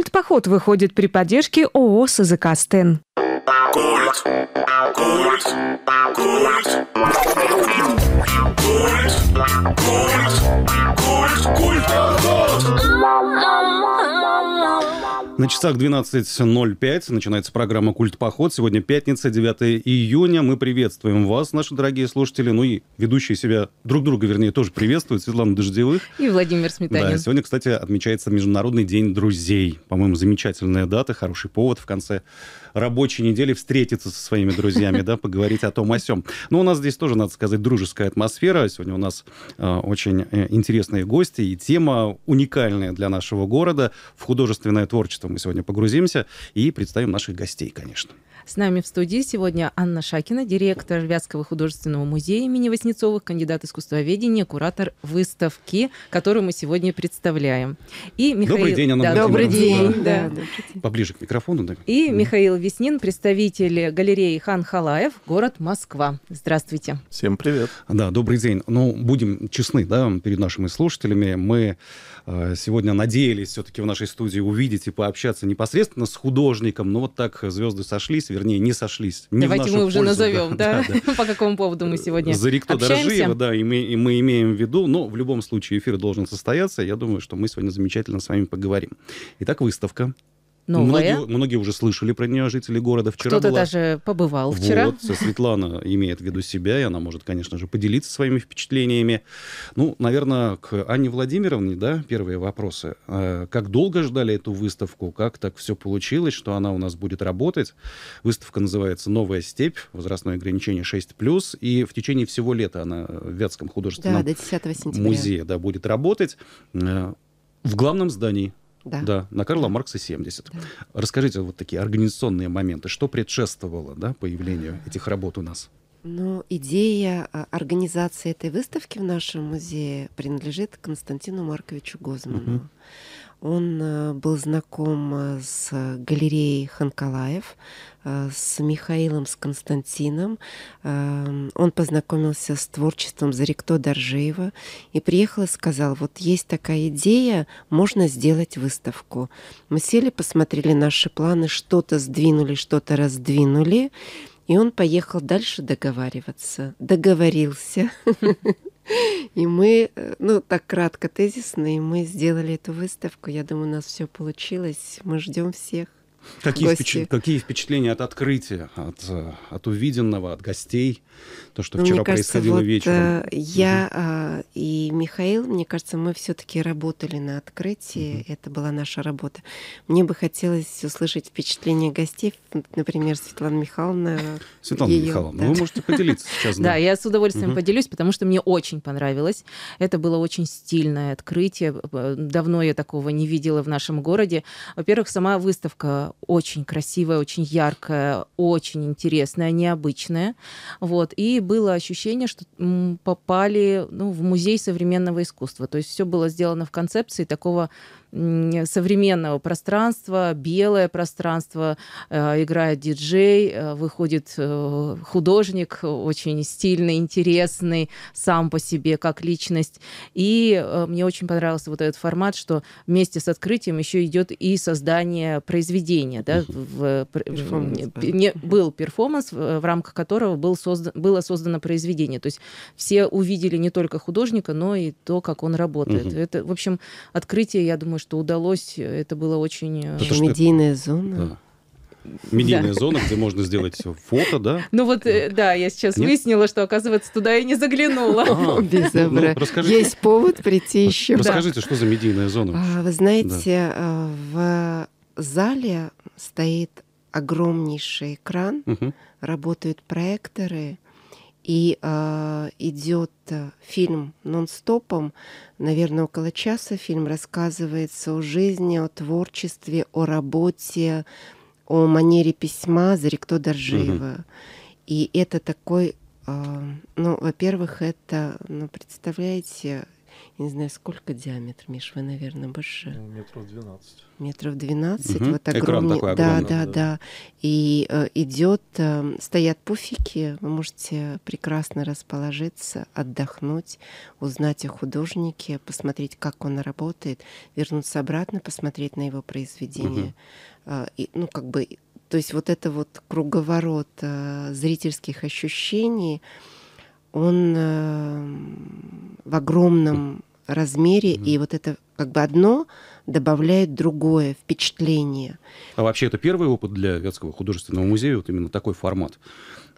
Культпоход выходит при поддержке ООО «СЗК Стен». Культ. Культ. Культ. Культ. Культ. Культ. Культ. Культ. На часах 12.05 начинается программа «Культ поход». Сегодня пятница, 9 июня. Мы приветствуем вас, наши дорогие слушатели. Ну и ведущие себя, друг друга, вернее, тоже приветствуют. Светлана Дождевых. И Владимир Сметанин. Да, сегодня, кстати, отмечается Международный день друзей. По-моему, замечательная дата, хороший повод в конце рабочей недели встретиться со своими друзьями, да, поговорить о том, о сём. Но ну, у нас здесь тоже, надо сказать, дружеская атмосфера. Сегодня у нас э, очень э, интересные гости и тема уникальная для нашего города. В художественное творчество мы сегодня погрузимся и представим наших гостей, конечно. С нами в студии сегодня Анна Шакина, директор Вятского художественного музея имени Воснецовых, кандидат искусствоведения, куратор выставки, которую мы сегодня представляем. И Михаил... Добрый день, Анна да, Добрый день. Да. Да. да. Поближе к микрофону. Да. И да. Михаил Веснин, представитель галереи Хан Халаев, город Москва. Здравствуйте. Всем привет. Да, добрый день. Ну, будем честны, да, перед нашими слушателями. Мы э, сегодня надеялись все-таки в нашей студии увидеть и пообщаться непосредственно с художником, но ну, вот так звезды сошлись, вернее, не сошлись. Не Давайте мы уже пользу, назовем, да, да, да. по какому поводу мы сегодня За Рикто Дорожиева, да, и мы, и мы имеем в виду, но в любом случае эфир должен состояться. Я думаю, что мы сегодня замечательно с вами поговорим. Итак, выставка Новая. Многие, многие уже слышали про нее, жители города. Вчера Кто-то была... даже побывал вчера. Вот, Светлана имеет в виду себя, и она может, конечно же, поделиться своими впечатлениями. Ну, наверное, к Анне Владимировне, да, первые вопросы. Э, как долго ждали эту выставку? Как так все получилось, что она у нас будет работать? Выставка называется «Новая степь. Возрастное ограничение 6+,» и в течение всего лета она в Вятском художественном да, до 10 сентября. музее да, будет работать э, в главном здании да. да, на Карла Маркса 70. Да. Расскажите вот такие организационные моменты, что предшествовало да, появлению а. этих работ у нас? Ну, идея а, организации этой выставки в нашем музее принадлежит Константину Марковичу Гозману. Угу. Он э, был знаком э, с галереей Ханкалаев, э, с Михаилом, с Константином. Эм, он познакомился с творчеством Зарикто Доржеева и приехал и сказал, вот есть такая идея, можно сделать выставку. Мы сели, посмотрели наши планы, что-то сдвинули, что-то раздвинули. И он поехал дальше договариваться. Договорился. И мы, э, ну так кратко, тезисно, и мы сделали эту выставку. Я думаю, у нас все получилось. Мы ждем всех. Какие, гости. Впечат... Какие впечатления от открытия, от, э, от увиденного, от гостей, то, что ну, вчера кажется, происходило вот э, вечером? Я угу. и Михаил, мне кажется, мы все-таки работали на открытии, угу. это была наша работа. Мне бы хотелось услышать впечатления гостей, например, Светлана Михайловна. Светлана ее, Михайловна, да. вы можете поделиться сейчас. Да, я с удовольствием поделюсь, потому что мне очень понравилось. Это было очень стильное открытие. Э, давно я такого не видела в нашем городе. Во-первых, сама выставка очень красивая, очень яркая, очень интересная, необычная. Вот. И было ощущение, что попали ну, в музей современного искусства. То есть все было сделано в концепции такого современного пространства, белое пространство, э, играет диджей, э, выходит э, художник, очень стильный, интересный сам по себе, как личность. И мне очень понравился вот этот формат, что вместе с открытием еще идет и создание произведения. Да? В, не, был перформанс, в рамках которого был создан, было создано произведение. То есть все увидели не только художника, но и то, как он работает. Угу. Это, в общем, открытие, я думаю, что удалось, это было очень... Это медийная зона. Да медийная да. зона, где можно сделать фото, да? Ну вот, э, да, я сейчас Нет? выяснила, что, оказывается, туда я не заглянула. А, ну, Есть повод прийти еще. Расскажите, что за медийная зона? А, вы знаете, э, в зале стоит огромнейший экран, работают проекторы, и э, идет э, фильм нон-стопом, наверное, около часа фильм рассказывается о жизни, о творчестве, о работе, о манере письма Зарикто Доржиева. Угу. И это такой, э, ну, во-первых, это, ну, представляете, не знаю, сколько диаметр, Миш, вы, наверное, больше. Ну, метров 12. Метров 12, угу. вот огромный. Экран такой да, огромный. Да, да, да. И э, идет, э, стоят пуфики, вы можете прекрасно расположиться, отдохнуть, узнать о художнике, посмотреть, как он работает, вернуться обратно, посмотреть на его произведение. Угу. Э, и, ну, как бы, то есть вот это вот круговорот э, зрительских ощущений, он э, в огромном размере, mm-hmm. и вот это как бы одно добавляет другое впечатление. А вообще это первый опыт для Вятского художественного музея, вот именно такой формат?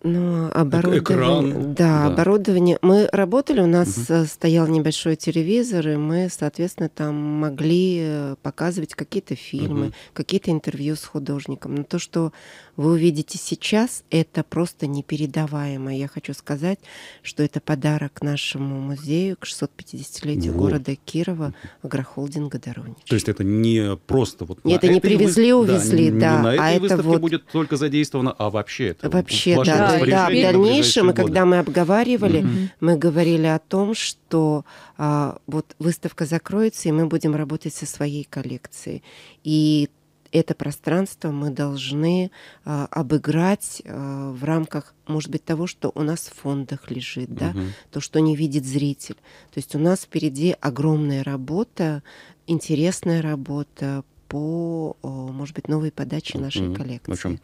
Ну, оборудование, Экран. Да, да, оборудование. Мы работали, у нас угу. стоял небольшой телевизор, и мы, соответственно, там могли э, показывать какие-то фильмы, угу. какие-то интервью с художником. Но то, что вы увидите сейчас, это просто непередаваемо. Я хочу сказать, что это подарок нашему музею к 650-летию ну. города Кирова, агрохолдинга Доронич. То есть это не просто... Вот Нет, это не привезли, вы... увезли, да. да. Не на этой а это вот... будет только задействовано, а вообще это... Вообще, да. да. В дальнейшем, и когда мы обговаривали, mm-hmm. мы говорили о том, что а, вот выставка закроется, и мы будем работать со своей коллекцией. И это пространство мы должны э, обыграть э, в рамках, может быть, того, что у нас в фондах лежит, угу. да, то, что не видит зритель. То есть у нас впереди огромная работа, интересная работа по, э, может быть, новой подаче нашей mm-hmm. коллекции. В общем,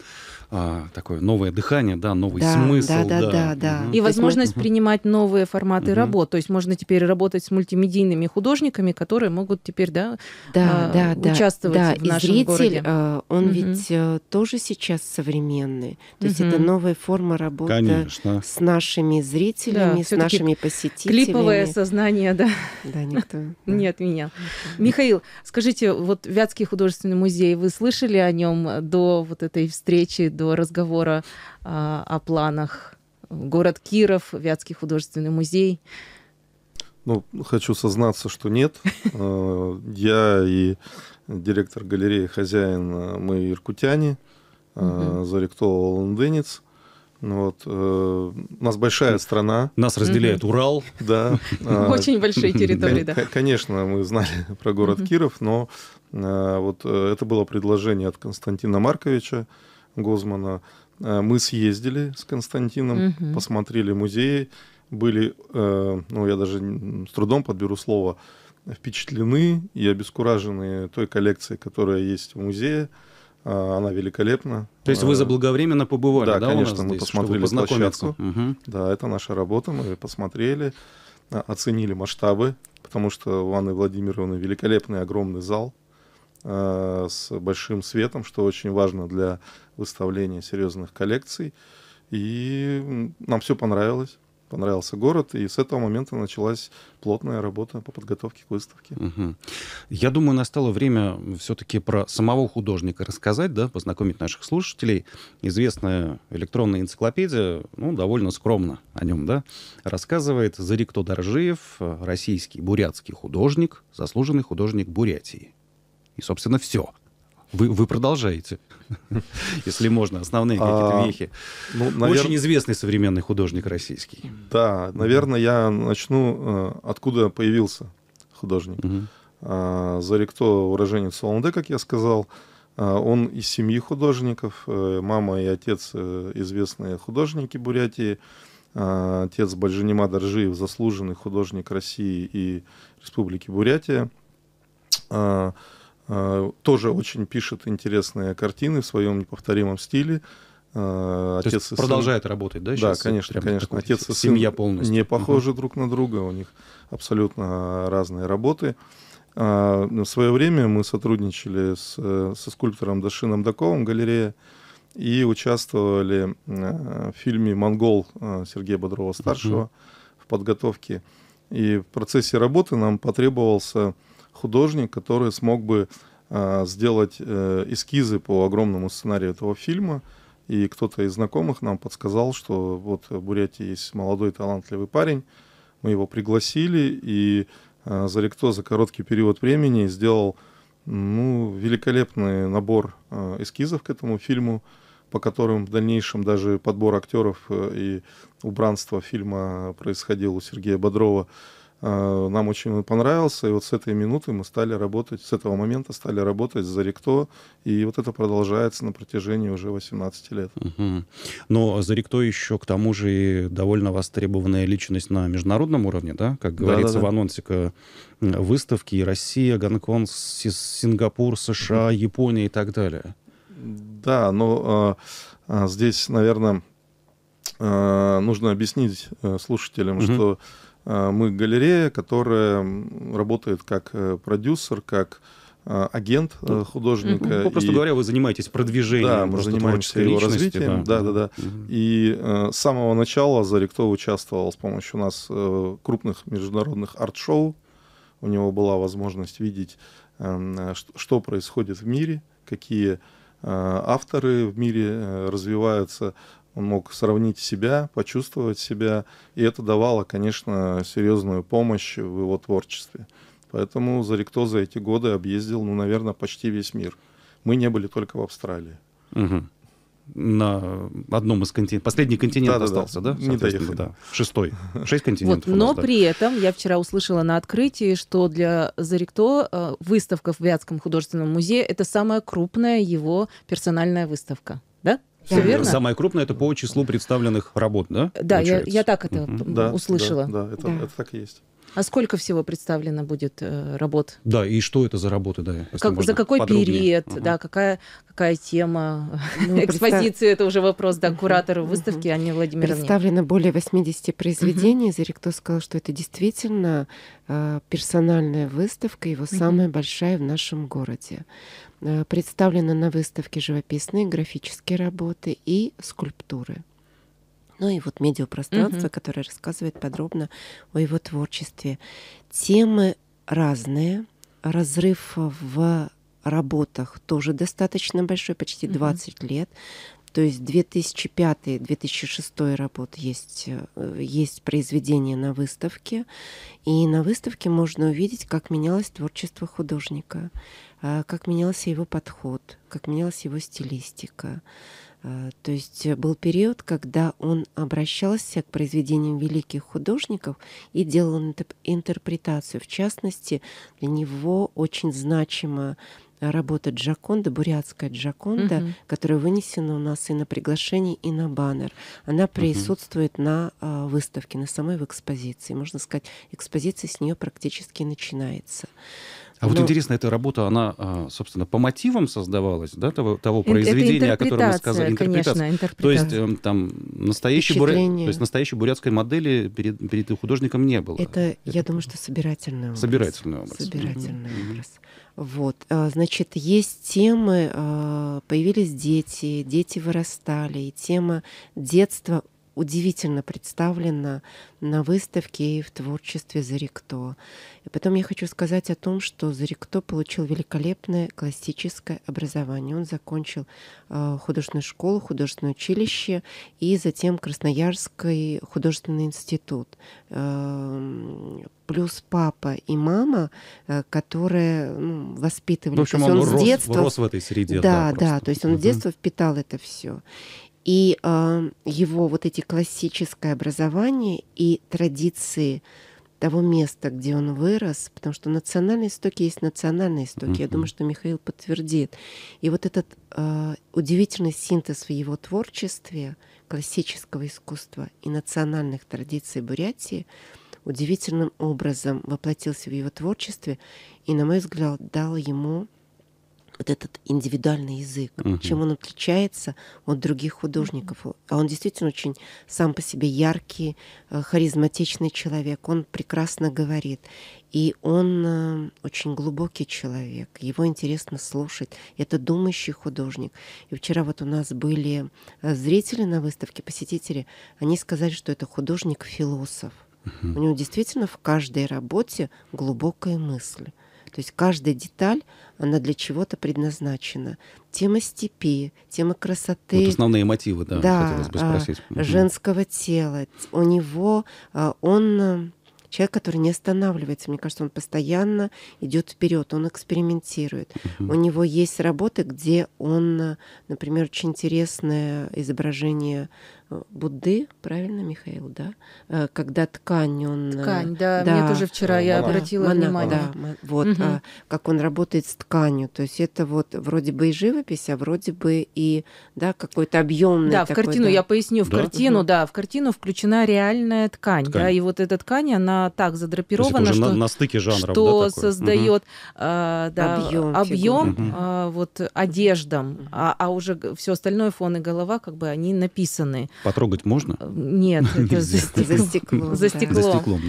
а, такое новое дыхание, да, новый да, смысл. Да, да, да. да, да. Mm-hmm. И возможность mm-hmm. принимать новые форматы mm-hmm. работ. То есть можно теперь работать с мультимедийными художниками, которые могут теперь, да, да, а, да участвовать да. в и нашем зритель, городе. Э, он mm-hmm. ведь э, тоже сейчас современный. То есть mm-hmm. это новая форма работы Конечно. с нашими зрителями, да, с нашими посетителями. Клиповое сознание, да. Да, никто. Да. Не отменял. Михаил, скажите, вот вятские художники художественный музей. Вы слышали о нем до вот этой встречи, до разговора а, о планах? Город Киров, Вятский художественный музей. Ну, хочу сознаться, что нет. Э, я и директор галереи «Хозяин», э, мы иркутяне, э, Зарикто лондынец. Ну вот. У нас большая страна. Нас разделяет Урал. Да. Очень большие территории, да. Конечно, мы знали про город Киров, но Э, вот э, это было предложение от Константина Марковича Гозмана. Э, мы съездили с Константином, угу. посмотрели музеи, были, ну я даже с трудом подберу слово, впечатлены и обескуражены той коллекцией, которая есть в музее. Она великолепна. То есть вы заблаговременно побывали, да? Да, конечно, мы здесь, посмотрели площадку. Угу. Да, это наша работа, мы посмотрели, оценили масштабы, потому что у Анны Владимировны великолепный огромный зал, Э, с большим светом, что очень важно для выставления серьезных коллекций. И нам все понравилось. Понравился город, и с этого момента началась плотная работа по подготовке к выставке. Угу. Я думаю, настало время все-таки про самого художника рассказать, да, познакомить наших слушателей. Известная электронная энциклопедия, ну, довольно скромно о нем, да, рассказывает Зарик Доржиев, э, российский бурятский художник, заслуженный художник Бурятии. И, собственно, все. Вы, вы продолжаете, если можно, основные какие-то а, вехи. А, ну, навер... Очень известный современный художник российский. Да, наверное, я начну, э, откуда появился художник. Угу. А, Зарикто уроженец Уланды, как я сказал. А, он из семьи художников. Э, мама и отец э, известные художники Бурятии. отец Бальжинима Доржиев, заслуженный художник России и Республики Бурятия. Э, тоже очень пишет интересные картины в своем неповторимом стиле. Э, То отец есть и продолжает сын... работать, да? да, конечно, Прямо конечно. Отец и сын семья полностью. не похожи угу. друг на друга, у них абсолютно разные работы. А, ну, в свое время мы сотрудничали с, со скульптором Дашином Даковым, галерея, и участвовали э, в фильме «Монгол» Сергея Бодрова-старшего угу. в подготовке. И в процессе работы нам потребовался художник, который смог бы а, сделать э, эскизы по огромному сценарию этого фильма. И кто-то из знакомых нам подсказал, что вот в Бурятии есть молодой талантливый парень. Мы его пригласили, и а, Зарикто за короткий период времени сделал ну, великолепный набор а, эскизов к этому фильму, по которым в дальнейшем даже подбор актеров э, и убранство фильма происходил у Сергея Бодрова. Э, нам очень понравился, и вот с этой минуты мы стали работать, с этого момента стали работать за Рикто, и вот это продолжается на протяжении уже 18 лет. Угу. Но за Рикто еще, к тому же, и довольно востребованная личность на международном уровне, да? Как говорится да, да, да. в анонсике выставки и Россия, Гонконг, Сингапур, США, Япония и так далее. Да, но э, э здесь, наверное, э, нужно объяснить э, слушателям, угу. что Э, мы галерея, которая работает как э, продюсер, как э, агент ну, художника. Ну, просто и... говоря, вы занимаетесь продвижением. Да, мы занимаемся его развитием. Да, да, да. да. Угу. И э, с самого начала Зарикто участвовал с помощью нас э, крупных международных арт-шоу. У него была возможность видеть, эм, э, что происходит в мире, какие авторы в мире развиваются, он мог сравнить себя, почувствовать себя, и это давало, конечно, серьезную помощь в его творчестве. Поэтому Зарикто за эти годы объездил, ну, наверное, почти весь мир. Мы не были только в Австралии. Угу. На одном из континентов. Последний континент да, остался, да? да? Не доехали. Да. Шестой. Шесть континентов. Вот, но при этом я вчера услышала на открытии, что для Зарикто э, выставка в Вятском художественном музее это самая крупная его персональная выставка. Да? Все верно? Самое крупное это по числу представленных работ, да? Да, я, я так это да, услышала. Да, да, это, да, это так и есть. А сколько всего представлено будет э, работ? Да, и что это за работы, да? Как, за какой подробнее. период, uh-huh. да, какая, какая тема, ну, экспозиция, это уже вопрос, да, куратору выставки, а не Анне Представлено более 80 произведений, uh Зарикто сказал, что это действительно э, персональная выставка, его самая большая в нашем городе. Э, Представлены на выставке живописные, графические работы и скульптуры. Ну и вот медиапространство, угу. которое рассказывает подробно о его творчестве. Темы разные, разрыв в работах тоже достаточно большой, почти 20 угу. лет. То есть 2005-2006 работ есть, э, есть произведения на выставке. И на выставке можно увидеть, как менялось творчество художника, э, как менялся его подход, как менялась его стилистика. Э, то есть был период, когда он обращался к произведениям великих художников и делал интерпретацию. В частности, для него очень значимо работа Джаконда, бурятская Джаконда, угу. которая вынесена у нас и на приглашение, и на баннер. Она присутствует угу. на а, выставке, на самой в экспозиции. Можно сказать, экспозиция с нее практически начинается. А ну, вот интересно, эта работа, она, а, собственно, по мотивам создавалась, да, того, того произведения, о котором мы сказали? Интерпретация. Конечно, интерпретация. То есть эм, там настоящей, буря... то есть, настоящей бурятской модели перед, перед художником не было. Это, Это... я думаю, что собирательный образ. Собирательный образ. Собирательный mm-hmm. образ. Вот, а, значит, есть темы, а, появились дети, дети вырастали, и тема детства удивительно представлена на выставке и в творчестве Зарикто. И потом я хочу сказать о том, что Зарикто получил великолепное классическое образование. Он закончил э, художественную школу, художественное училище и затем Красноярский художественный институт. Э, плюс папа и мама, э, которые ну, воспитывали. В общем, он, он рос, с детства... рос в этой среде. Да, да, да то есть он угу. с детства впитал это все. И э, его вот эти классическое образование и традиции того места, где он вырос, потому что национальные истоки есть национальные истоки. Mm-hmm. Я думаю, что Михаил подтвердит. И вот этот э, удивительный синтез в его творчестве классического искусства и национальных традиций Бурятии удивительным образом воплотился в его творчестве и, на мой взгляд, дал ему вот этот индивидуальный язык, угу. чем он отличается от других художников. А он действительно очень сам по себе яркий, э, харизматичный человек, он прекрасно говорит. И он э, очень глубокий человек, его интересно слушать. Это думающий художник. И вчера вот у нас были э, зрители на выставке, посетители, они сказали, что это художник-философ. Угу. У него действительно в каждой работе глубокая мысль. То есть каждая деталь, она для чего-то предназначена. Тема степи, тема красоты. Вот основные мотивы, да, да хотелось бы а, спросить. Женского тела. У него, а, он э, человек, который не останавливается. Мне кажется, он постоянно идет вперед, он экспериментирует. У него есть работы, где он, э, например, очень интересное изображение Будды, правильно, Михаил, да? Э, когда ткань он... Э, ткань, да, да мне тоже вчера да, я обратила монах, внимание. Да, вот, угу. а, как он работает с тканью, то есть это вот вроде бы и живопись, а вроде бы и, да, какой-то объемный Да, такой, в картину, да. я поясню, в да? картину, угу. да, в картину включена реальная ткань, ткань, да, и вот эта ткань, она так задрапирована, что... На, на стыке жанров, Что да, создает, угу. а, да, объем, объем угу. а, вот одеждам, угу. а, а уже все остальное, фон и голова, как бы они написаны. Потрогать можно? Э, нет, это за стеклом. За стеклом.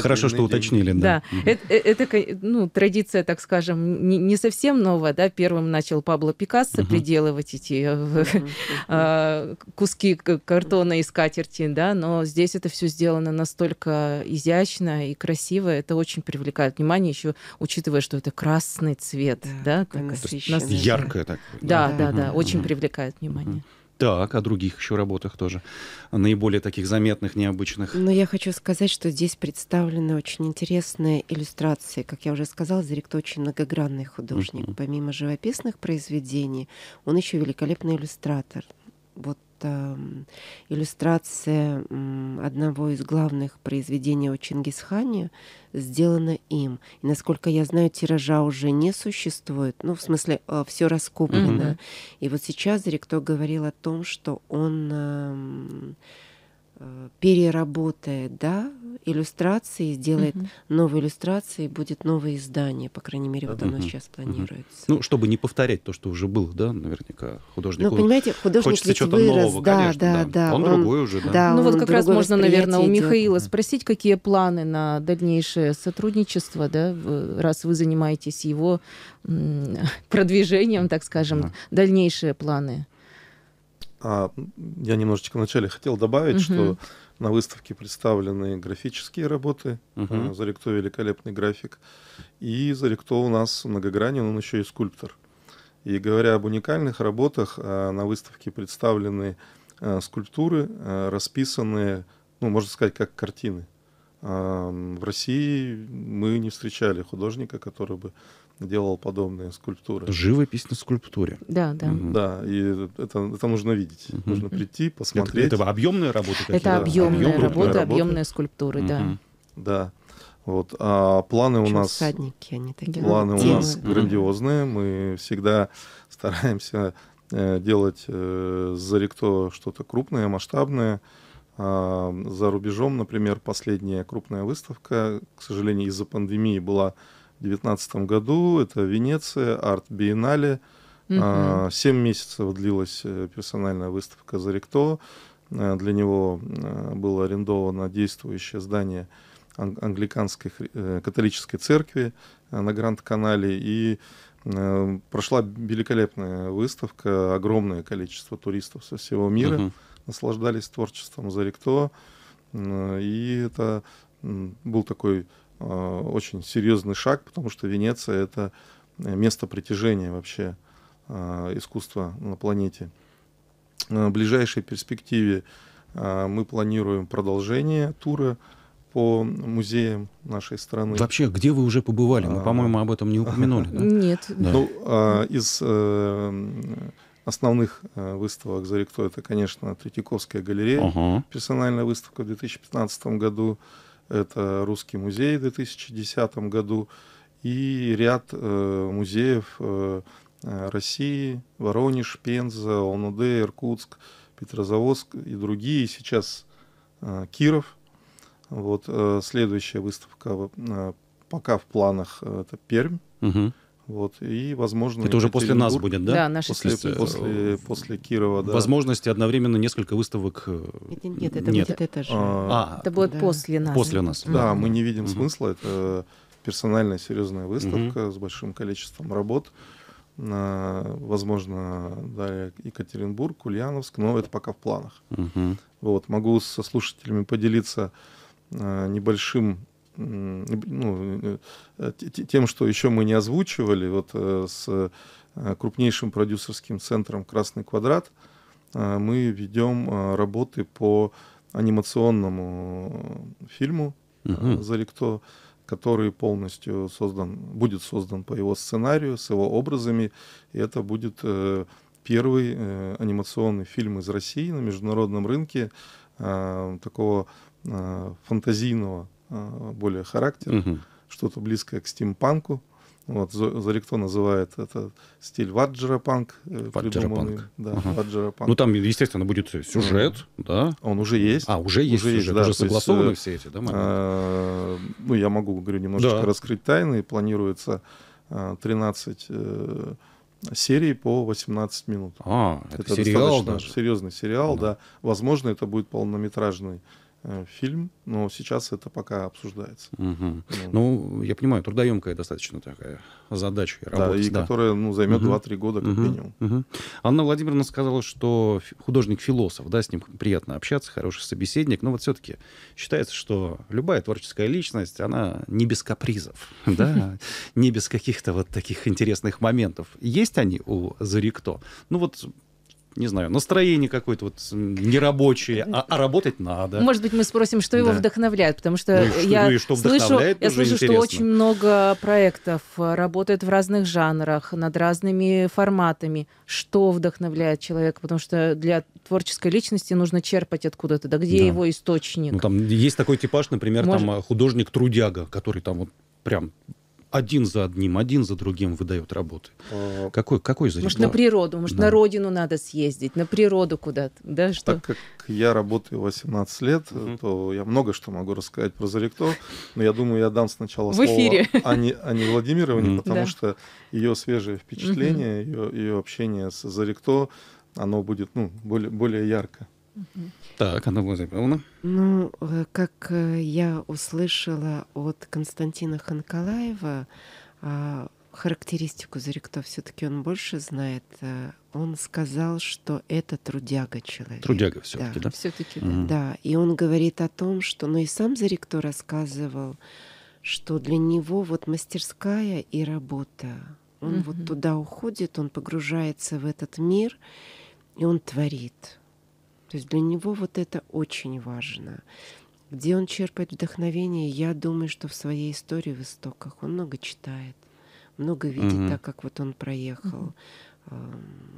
Хорошо, что уточнили. Да, э, это ну, традиция, так скажем, не совсем новая. да. Первым начал Пабло Пикассо приделывать эти э, а, куски картона и скатерти, да, но здесь это все сделано настолько изящно и красиво, это очень привлекает внимание, еще учитывая, что это красный цвет, да, яркое такое. Да, да, да, очень привлекает внимание. Так, о других еще работах тоже, наиболее таких заметных, необычных. Но я хочу сказать, что здесь представлены очень интересные иллюстрации. Как я уже сказала, Зерик очень многогранный художник. Mm-hmm. Помимо живописных произведений, он еще великолепный иллюстратор. Вот это иллюстрация одного из главных произведений о Чингисхане, сделана им. И, насколько я знаю, тиража уже не существует. Ну, в смысле, э, все раскуплено. Mm-hmm. И вот сейчас Рикто говорил о том, что он эм, Э, переработает, да, иллюстрации, сделает угу. новые иллюстрации, будет новое издание, по крайней мере, вот оно угу. Uh сейчас планируется. Угу. Ну, чтобы не повторять то, что уже было, да, наверняка художник. Ну, понимаете, художник хочется чего-то нового, да, конечно, да, да. да. Он, он другой уже, да. да ну, вот как раз можно, наверное, у Михаила идет. спросить, какие планы на дальнейшее сотрудничество, да, раз вы занимаетесь его продвижением, так скажем, да. дальнейшие планы. А я немножечко вначале хотел добавить, угу. что на выставке представлены графические работы. Угу. А, Зарикто великолепный график. И Зарикто у нас многогранен, он еще и скульптор. И говоря об уникальных работах, а, на выставке представлены а, скульптуры, расписанные, ну, можно сказать, как картины. В России мы не встречали художника, который бы делал подобные скульптуры. Живопись на скульптуре. Да, да. Угу. Да, и это, это нужно видеть. Угу. Нужно прийти, посмотреть. Это, это объемная работа? Какие? Это объемная Объем, работа, объемные скульптуры, угу. да. Да. Вот. А планы Причем у нас... Всадники, они такие. Планы вот, у нас угу. грандиозные. Мы всегда стараемся э, делать э, за ректо что-то крупное, масштабное. А, за рубежом, например, последняя крупная выставка, к сожалению, из-за пандемии была 2019 году. Это Венеция, арт-биеннале. Угу. 7 а, месяцев длилась э, персональная выставка «Зарикто». Э, для него э, было арендовано действующее здание англиканской католической церкви на Гранд-канале. И прошла великолепная выставка, огромное количество туристов со всего мира угу. наслаждались творчеством Зарикто. И это был такой Э, очень серьезный шаг, потому что Венеция — это э, место притяжения вообще э, искусства на планете. В ближайшей перспективе мы планируем продолжение тура по музеям нашей страны. Вообще, где вы уже побывали? Мы, а. по-моему, об этом не упомянули. Нет. Ну, а, из основных выставок за «Зарикто» — это, конечно, Третьяковская галерея, персональная выставка в 2015 году — это Русский музей в 2010 году и ряд э, музеев э, э, России, Воронеж, Пенза, Олнуде, Иркутск, Петрозаводск и другие. Сейчас Киров. Вот следующая выставка пока в планах это Пермь. Угу. Вот, и, возможно... Это уже после нас будет, да? Да, наши после, после, после, Кирова, да. Возможности одновременно несколько выставок... Э, нет, нет, это нет. будет это же. А, а, это будет да. после нас. После нас. Да, мы не видим угу. смысла. Это персональная серьезная выставка угу. с большим количеством работ. На, возможно, далее Екатеринбург, Ульяновск, но это пока в планах. Угу. Вот, могу со слушателями поделиться э, небольшим ну, э, тем, что еще мы не озвучивали, вот э, с э, крупнейшим продюсерским центром «Красный квадрат» мы ведем работы по анимационному фильму угу. «Зарикто», который полностью создан, будет создан по его сценарию, с его образами, и это будет первый анимационный фильм из России на международном рынке такого фантазийного Э, более характер, угу. что-то близкое к стимпанку. Вот, Зарикто называет это стиль ваджера панк. Э, ваджера панк. Да, ага. ваджера панк. Ну там, естественно, будет сюжет, да? Он уже есть. А, уже есть уже сюжет, есть, да. уже согласованы есть, э, все эти, да, моменты? А, ну, я могу, говорю, немножечко да. раскрыть тайны. Планируется а, 13 э, серий по 18 минут. А, это, это сериал даже? Серьезный сериал, ага. да. Возможно, это будет полнометражный Э, фильм, но сейчас это пока обсуждается. Угу. Ну, я понимаю, трудоемкая достаточно такая задача и работа. Да, и да. которая ну, займет угу. 2-3 года как угу. минимум. Угу. Анна Владимировна сказала, что художник-философ, да, с ним приятно общаться, хороший собеседник, но вот все-таки считается, что любая творческая личность, она не без капризов, да, не без каких-то вот таких интересных моментов. Есть они у Зарикто? Ну вот не знаю, настроение какое-то вот нерабочее, а, а работать надо. Может быть, мы спросим, что его да. вдохновляет, потому что, ну, что я ну, что слышу, я слышу интересно. что очень много проектов э, работает в разных жанрах, над разными форматами. Что вдохновляет человека? Потому что для творческой личности нужно черпать откуда-то, да где да. его источник? Ну, там есть такой типаж, например, Может... там э, художник-трудяга, который там вот прям один за одним, один за другим выдают работы. А. Какой, какой за Может, на природу, может, да. на родину надо съездить, на природу куда-то, да? Что? Так как я работаю 18 лет, угу. то я много что могу рассказать про Заректо, но я думаю, я дам сначала В слово эфире. Ане, Ане Владимировне, угу. потому да. что ее свежее впечатление, угу. ее, ее общение с Заректо, оно будет ну, более, более ярко. Так, Анна Владимировна. Ну, ну э, как э, я услышала от Константина Ханкалаева, а, характеристику Зарикто все-таки он больше знает. Э, он сказал, что это трудяга человек. Трудяга все-таки, да? да? Все-таки, да. Да, и он говорит о том, что... Ну и сам Зарикто рассказывал, что для него вот мастерская и работа. Он mm вот туда уходит, он погружается в этот мир, и он творит. То есть для него вот это очень важно. Где он черпает вдохновение, я думаю, что в своей истории в истоках. Он много читает, много видит, угу. так как вот он проехал. Угу.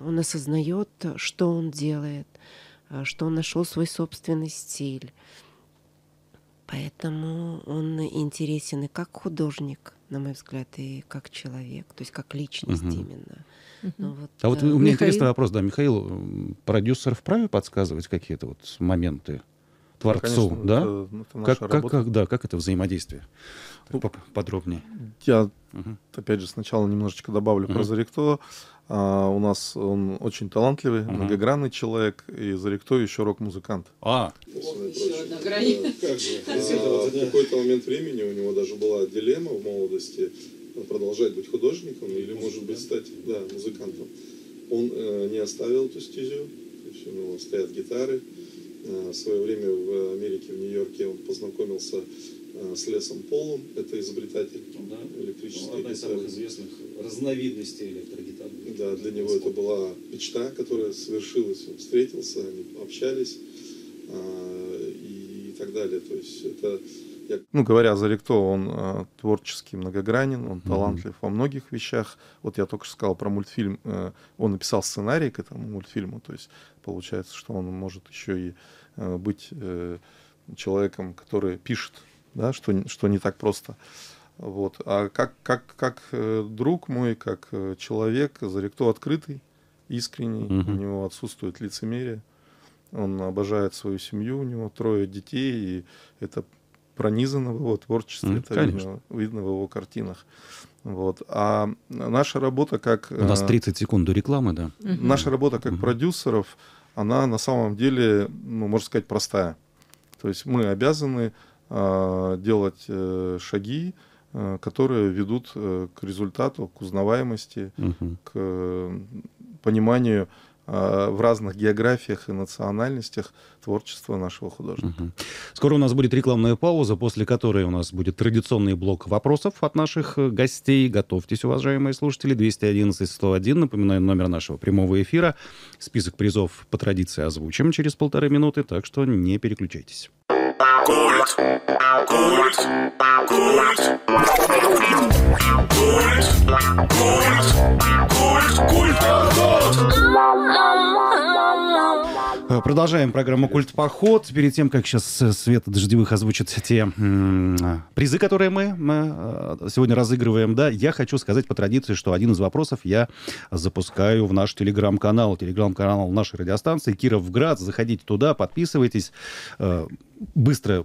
Он осознает, что он делает, э, что он нашел свой собственный стиль. Поэтому он интересен и как художник, на мой взгляд, и как человек, то есть как личность угу. именно. Угу. вот, а вот э, у меня Михаил... интересный вопрос, да, Михаил, продюсер вправе подсказывать какие-то вот моменты? творцу, ну, Конечно, да? Это, ну, это как, как, как, да, как это взаимодействие? Ну, Подробнее. Я, угу. опять же, сначала немножечко добавлю угу. про Зарикто. А, у нас он очень талантливый, угу. многогранный человек, и Зарикто еще рок-музыкант. А! Еще Как же, в какой-то момент времени у него даже была дилемма в молодости, продолжать быть художником или, может быть, стать да, музыкантом. Он э, не оставил эту стезю, то есть у него стоят гитары, Э, в свое время в Америке, в Нью-Йорке он познакомился э, с Лесом Полом, это изобретатель ну, да. электрической ну, одна гитары. Одна из самых известных разновидностей электрогитары. Да, для него это была мечта, которая совершилась. он встретился, они общались э, и, так далее. То есть это ну, говоря за Рикто, он э, творческий многогранен, он талантлив mm-hmm. во многих вещах. Вот я только что сказал про мультфильм. Э, он написал сценарий к этому мультфильму, то есть получается, что он может еще и э, быть э, человеком, который пишет, да, что, что не так просто. Вот. А как, как, как э, друг мой, как человек, Зарикто открытый, искренний, угу. у него отсутствует лицемерие. Он обожает свою семью, у него трое детей, и это пронизано в его творчестве, mm, это конечно. видно, видно в его картинах. Вот. А наша работа как... У нас 30 э, секунд до рекламы, да. Наша работа как mm-hmm. продюсеров, она на самом деле, ну, можно сказать, простая. То есть мы обязаны э, делать э, шаги, э, которые ведут э, к результату, к узнаваемости, mm-hmm. к э, пониманию Э, в разных географиях и национальностях творчество нашего художника. Угу. Скоро у нас будет рекламная пауза, после которой у нас будет традиционный блок вопросов от наших э, гостей. Готовьтесь, уважаемые слушатели. 211-101, напоминаю, номер нашего прямого эфира. Список призов по традиции озвучим через полторы минуты, так что не переключайтесь. Культ. Культ. Культ. Культ. Культ. Культ. Культ. Культ. Культ. Продолжаем программу «Культ поход». Перед тем, как сейчас э, свет Дождевых озвучит те призы, которые мы, мы э, сегодня разыгрываем, да, я хочу сказать по традиции, что один из вопросов я запускаю в наш телеграм-канал. Телеграм-канал нашей радиостанции «Кировград». Заходите туда, подписывайтесь э, быстро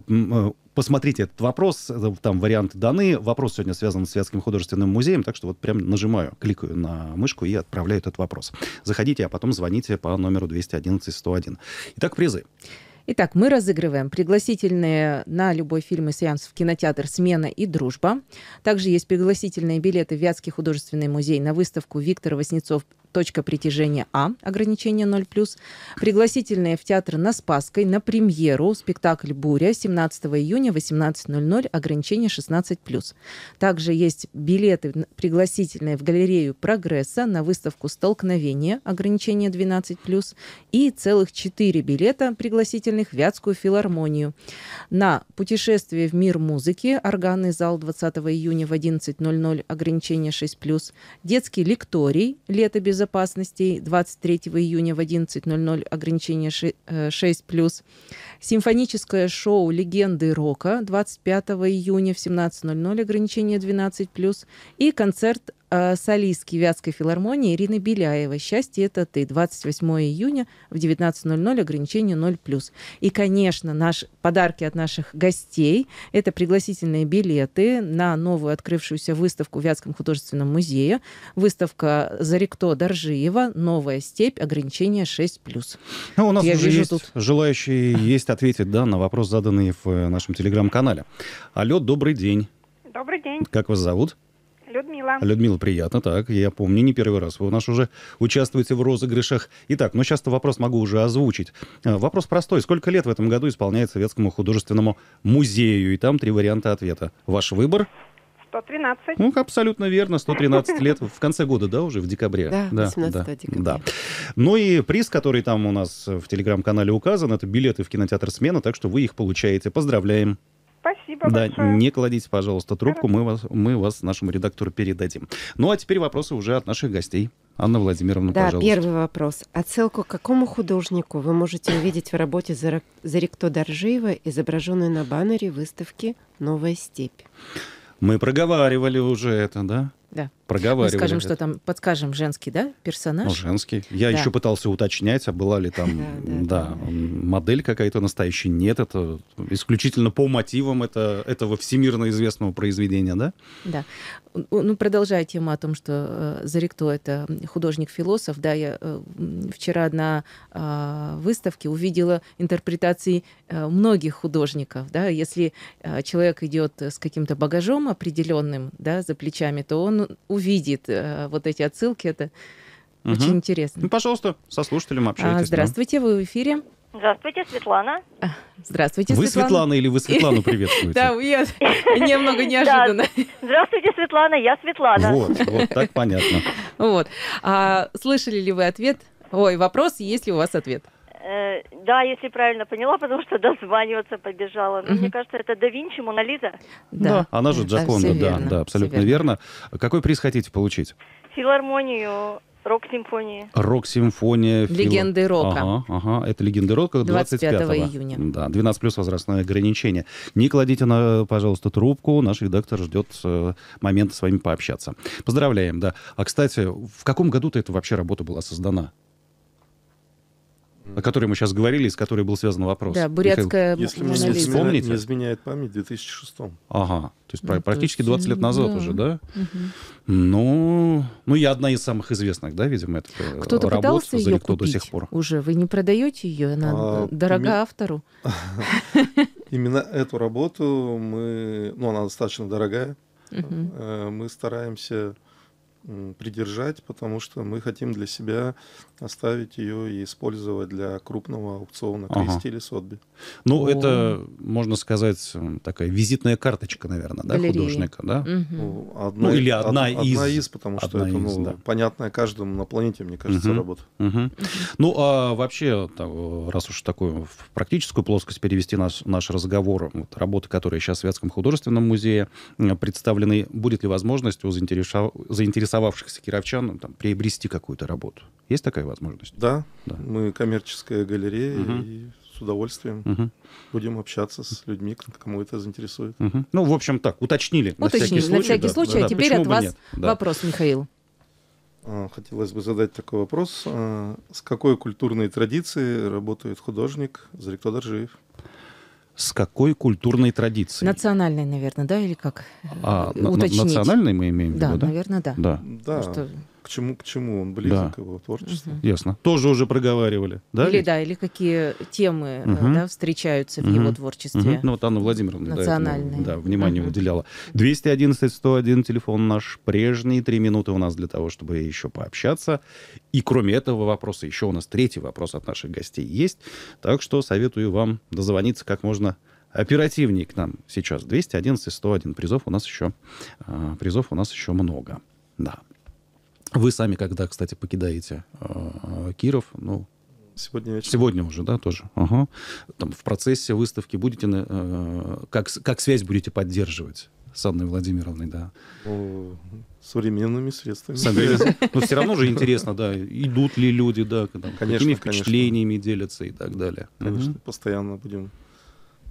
посмотрите этот вопрос, э, там варианты даны. Вопрос сегодня связан с Светским художественным музеем, так что вот прям нажимаю, кликаю на мышку и отправляю этот вопрос. Заходите, а потом звоните по номеру 211-101. Итак, призы. Итак, мы разыгрываем пригласительные на любой фильм и сеанс в кинотеатр «Смена и дружба». Также есть пригласительные билеты в Вятский художественный музей на выставку Виктора Васнецов точка притяжения А, ограничение 0+, пригласительные в театр на Спасской на премьеру, спектакль «Буря» 17 июня 18.00, ограничение 16+. Также есть билеты пригласительные в галерею «Прогресса» на выставку «Столкновение», ограничение 12+, и целых 4 билета пригласительных в Вятскую филармонию. На путешествие в мир музыки, органный зал 20 июня в 11.00, ограничение 6+, детский лекторий, лето без безопасности 23 июня в 11.00 ограничение 6+. Э, Симфоническое шоу «Легенды рока» 25 июня в 17.00 ограничение 12+. И концерт Э, солистки Вятской филармонии Ирины Беляевой. «Счастье – это ты». 28 июня в 19.00, ограничение 0+. И, конечно, наши подарки от наших гостей – это пригласительные билеты на новую открывшуюся выставку в Вятском художественном музее. Выставка «Заректо Доржиева. Новая степь. Ограничение 6+.» ну, У нас Я уже вижу есть тут... желающие есть ответить да, на вопрос, заданный в э, нашем телеграм-канале. Алло, добрый день. Добрый день. Как вас зовут? Людмила. Людмила, приятно, так. Я помню, не первый раз. Вы у нас уже участвуете в розыгрышах. Итак, ну сейчас то вопрос могу уже озвучить. А, вопрос простой. Сколько лет в этом году исполняет Советскому художественному музею? И там три варианта ответа. Ваш выбор? 113. Ну, абсолютно верно, 113 лет в конце года, да, уже в декабре? Да, да 18 да, декабря. Да. Ну и приз, который там у нас в телеграм-канале указан, это билеты в кинотеатр «Смена», так что вы их получаете. Поздравляем. Спасибо да, большое. не кладите, пожалуйста, трубку, мы вас, мы вас нашему редактору передадим. Ну, а теперь вопросы уже от наших гостей. Анна Владимировна, да, пожалуйста. первый вопрос. Отсылку к какому художнику вы можете увидеть в работе Зарикто Доржиева, изображенную на баннере выставки «Новая степь»? Мы проговаривали уже это, да? да. проговаривали. Мы ну, скажем, это. что там, подскажем, женский, да, персонаж? Ну, женский. Я да. еще пытался уточнять, а была ли там, да, модель какая-то настоящая. Нет, это исключительно по мотивам этого всемирно известного произведения, да? Да. Ну, продолжая тему о том, что э, Зарикто — это художник-философ, да, я э, вчера на а, выставке увидела интерпретации э, многих художников, да, если человек идет с каким-то багажом определенным, да, за плечами, то он он увидит э, вот эти отсылки. Это угу. очень интересно. Ну, пожалуйста, со слушателем а, общайтесь. Здравствуйте, да. вы в эфире. Здравствуйте, Светлана. А, здравствуйте, вы Светлана. Вы Светлана или вы Светлану приветствуете? Да, я немного неожиданно. Здравствуйте, Светлана, я Светлана. Вот, вот, так понятно. Вот. А, слышали ли вы ответ? Ой, вопрос, есть ли у вас ответ? Э, да, если правильно поняла, потому что дозваниваться побежала. Но, угу. Мне кажется, это да Винчи, Монализа. Да. да, она же э, Джаконда, да, да, да, абсолютно верно. верно. Какой приз хотите получить? Филармонию Рок-симфония. Рок-симфония. Фил... Легенды рока. Ага, ага, это легенды рока 25, 25 июня. Да, 12 плюс возрастное ограничение. Не кладите, на, пожалуйста, трубку. Наш редактор ждет э, момента с вами пообщаться. Поздравляем, да. А, кстати, в каком году-то эта вообще работа была создана? о которой мы сейчас говорили, и с которой был связан вопрос. Да, бурятская Михаил, Если мне вспомните. не изменяет память, в 2006 Ага, то есть ну, практически есть, 20 лет ну, назад да. уже, да? Угу. Ну, ну, я одна из самых известных, да, видимо, это э, Кто-то пытался ее купить до сих пор. уже? Вы не продаете ее? Она а, дорога име... автору. Именно эту работу мы... Ну, она достаточно дорогая. Э, мы стараемся придержать, потому что мы хотим для себя оставить ее и использовать для крупного аукциона Кристи ага. или Сотби. Ну, О. это, можно сказать, такая визитная карточка, наверное, Галерея. да, художника, да? Угу. Ну, одна, ну, или одна од, из. Одна из, потому одна что это из, ну, да. понятная каждому на планете, мне кажется, угу. работа. Угу. Ну, а вообще, раз уж такую в практическую плоскость перевести наш, наш разговор, вот, работы, которые сейчас в Вятском художественном музее представлены, будет ли возможность у заинтересов заинтересовавшихся кировчан там, приобрести какую-то работу? Есть такая возможность? Да. да. Мы коммерческая галерея, угу. и с удовольствием угу. будем общаться с людьми, кому это заинтересует. Угу. Ну, в общем, так, уточнили. Уточнили, на всякий случай. На всякий да, случай. Да, а теперь от вас нет? вопрос, да. Михаил. А, хотелось бы задать такой вопрос. А, с какой культурной традицией работает художник Зарик Тодоржиев? с какой культурной традицией? Национальной, наверное, да, или как? А, Уточнить. Национальной мы имеем в виду, да? Да, наверное, да. Да. да. Потому что к чему, к чему он близок, да. его творчество. Угу. Ясно. Тоже уже проговаривали, да? Или ведь? да, или какие темы угу. да, встречаются угу. в его творчестве. Угу. Ну вот Анна Владимировна национальные. Да, этому, да внимание угу. уделяла. 211-101 телефон наш прежний, три минуты у нас для того, чтобы еще пообщаться. И кроме этого вопроса, еще у нас третий вопрос от наших гостей есть. Так что советую вам дозвониться как можно оперативнее к нам сейчас. 211 101 призов у нас еще, а, призов у нас еще много. Да. Вы сами когда, кстати, покидаете э, Киров? Ну, Сегодня вечером. Сегодня уже, да, тоже. Ага. Там в процессе выставки будете, э, как, как связь будете поддерживать с Анной Владимировной, да? О, ну, современными средствами. Современными. Но ну, все равно же интересно, да, идут ли люди, да, там, конечно, какими впечатлениями конечно. делятся и так далее. Конечно, угу. постоянно будем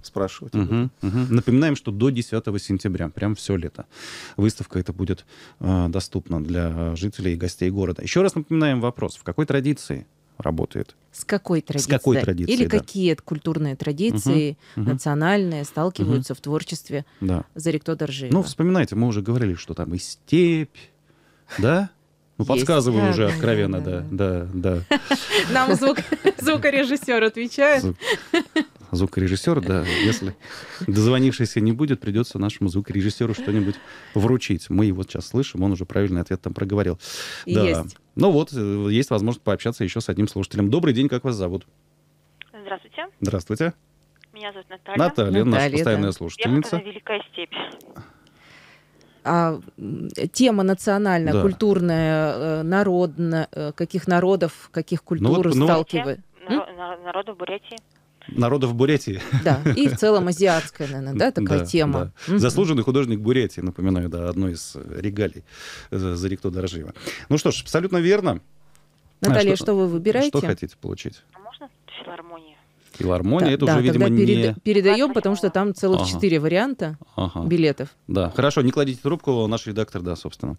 спрашивать. Угу, угу. Напоминаем, что до 10 сентября, прям все лето, выставка это будет э, доступна для жителей и гостей города. Еще раз напоминаем вопрос, в какой традиции работает. С какой традицией? С какой традицией Или да. какие культурные традиции угу, национальные угу. сталкиваются угу. в творчестве да. Зарикто Доржиева? Ну, вспоминайте, мы уже говорили, что там и степь, да? Ну, подсказываю уже откровенно, да, да, да. Нам звукорежиссер отвечает звукорежиссер, да, если дозвонившийся не будет, придется нашему звукорежиссеру что-нибудь вручить. Мы его сейчас слышим, он уже правильный ответ там проговорил. Да. Есть. Ну вот, э, есть возможность пообщаться еще с одним слушателем. Добрый день, как вас зовут? Здравствуйте. Здравствуйте. Меня зовут Наталья. Наталья, Наталья наша постоянная да. слушательница. Великая степь а, тема национальная, да. культурная, э, народная, э, каких народов, каких ну культур ну, вот, ну, сталкивает. народов Бурятии народов Буретии. Да, и в целом азиатская, наверное, да, такая да, тема. Да. Угу. Заслуженный художник Буретии, напоминаю, да, одной из регалий э, рикто Доржиева. Ну что ж, абсолютно верно. Наталья, а, что, что вы выбираете? Что хотите получить? А можно филармонию? Филармония, да, это да, уже, видимо, перед, не... передаем, а, потому что там целых четыре ага. варианта ага. билетов. Да, хорошо, не кладите трубку, наш редактор, да, собственно,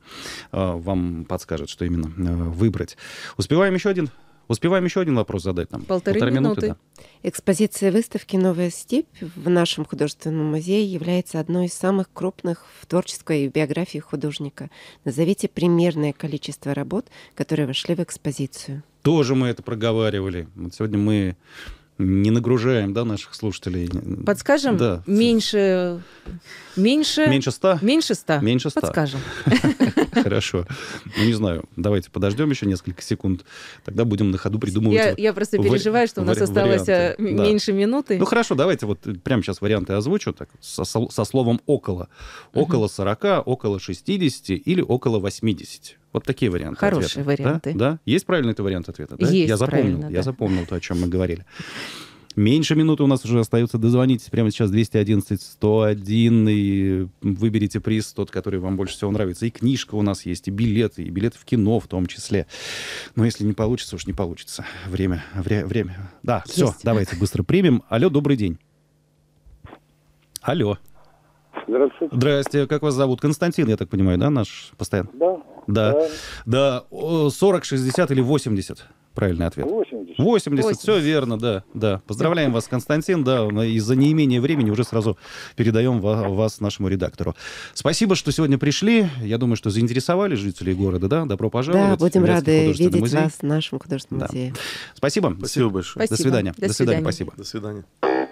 э, вам подскажет, что именно выбрать. Успеваем еще один Успеваем еще один вопрос задать нам. Полторы, Полторы минуты. минуты да. Экспозиция выставки «Новая степь» в нашем художественном музее является одной из самых крупных в творческой биографии художника. Назовите примерное количество работ, которые вошли в экспозицию. Тоже мы это проговаривали. Вот сегодня мы не нагружаем да, наших слушателей. Подскажем? Да. Меньше... Меньше... Меньше ста? Меньше ста. Меньше ста. Подскажем. Хорошо. Ну, не знаю. Давайте подождем еще несколько секунд. Тогда будем на ходу придумывать... Я, я просто переживаю, что у нас осталось э, меньше минуты. Ну, хорошо, давайте вот прямо сейчас варианты озвучу так, со, словом «около». Около около uh 40, около 60 или около 80. Вот такие варианты. Хорошие ответа. варианты. Да? да? Есть правильный это вариант ответа? Да? Есть я запомнил, да. я запомнил то, о чем мы говорили. Меньше минуты у нас уже остается. Дозвонитесь прямо сейчас 211-101 и выберите приз, тот, который вам больше всего нравится. И книжка у нас есть, и билеты, и билеты в кино в том числе. Но если не получится, уж не получится. Время, вре, время. Да, есть. все, давайте быстро примем. Алло, добрый день. Алло. Здравствуйте. Здрасте. Как вас зовут? Константин, я так понимаю, да, наш постоянно? Да. Да. Да. да. 40, 60 или 80? Правильный ответ. 80. 80. 80. Все верно, да. да. Поздравляем вас, Константин. Да, из-за неимения времени уже сразу передаем вас нашему редактору. Спасибо, что сегодня пришли. Я думаю, что заинтересовали жителей города, да? Добро пожаловать. Да, будем рады видеть музей. вас в нашем художественном да. музее. Спасибо. Спасибо большое. Спасибо. До свидания. До свидания. До свидания. Спасибо. До свидания.